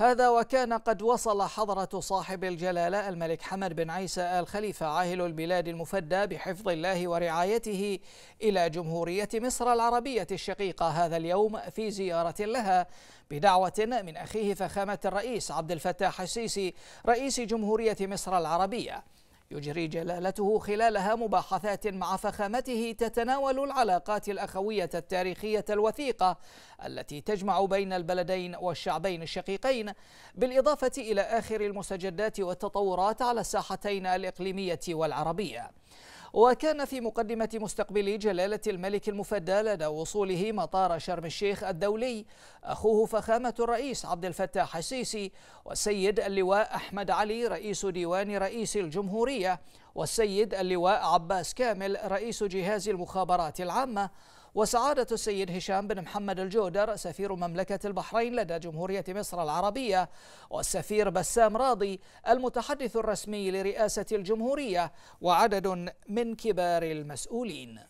هذا وكان قد وصل حضرة صاحب الجلالة الملك حمد بن عيسى آل خليفة عاهل البلاد المفدى بحفظ الله ورعايته إلى جمهورية مصر العربية الشقيقة هذا اليوم في زيارة لها بدعوة من أخيه فخامة الرئيس عبد الفتاح السيسي رئيس جمهورية مصر العربية يجري جلالته خلالها مباحثات مع فخامته تتناول العلاقات الأخوية التاريخية الوثيقة التي تجمع بين البلدين والشعبين الشقيقين بالإضافة إلى آخر المستجدات والتطورات على الساحتين الإقليمية والعربية وكان في مقدمة مستقبل جلالة الملك المفدى لدى وصوله مطار شرم الشيخ الدولي أخوه فخامة الرئيس عبد الفتاح السيسي والسيد اللواء أحمد علي رئيس ديوان رئيس الجمهورية والسيد اللواء عباس كامل رئيس جهاز المخابرات العامة وسعادة السيد هشام بن محمد الجودر سفير مملكة البحرين لدى جمهورية مصر العربية والسفير بسام راضي المتحدث الرسمي لرئاسة الجمهورية وعدد من كبار المسؤولين